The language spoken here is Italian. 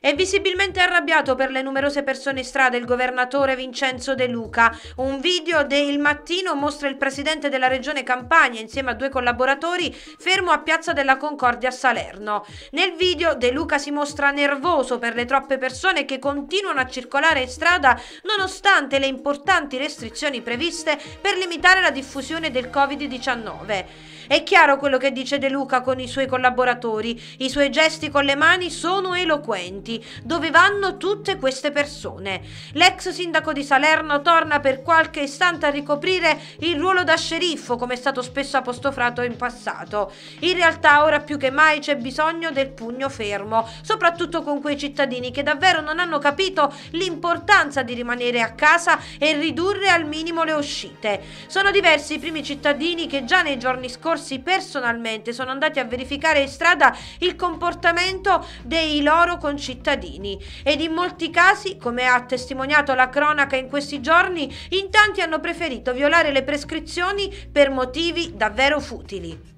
È visibilmente arrabbiato per le numerose persone in strada il governatore Vincenzo De Luca. Un video del mattino mostra il presidente della regione Campania insieme a due collaboratori fermo a Piazza della Concordia a Salerno. Nel video De Luca si mostra nervoso per le troppe persone che continuano a circolare in strada nonostante le importanti restrizioni previste per limitare la diffusione del Covid-19. È chiaro quello che dice De Luca con i suoi collaboratori, i suoi gesti con le mani sono eloquenti. Dove vanno tutte queste persone? L'ex sindaco di Salerno torna per qualche istante a ricoprire il ruolo da sceriffo, come è stato spesso apostofato in passato. In realtà ora più che mai c'è bisogno del pugno fermo, soprattutto con quei cittadini che davvero non hanno capito l'importanza di rimanere a casa e ridurre al minimo le uscite. Sono diversi i primi cittadini che già nei giorni scorsi soccorsi personalmente sono andati a verificare in strada il comportamento dei loro concittadini ed in molti casi, come ha testimoniato la cronaca in questi giorni, in tanti hanno preferito violare le prescrizioni per motivi davvero futili.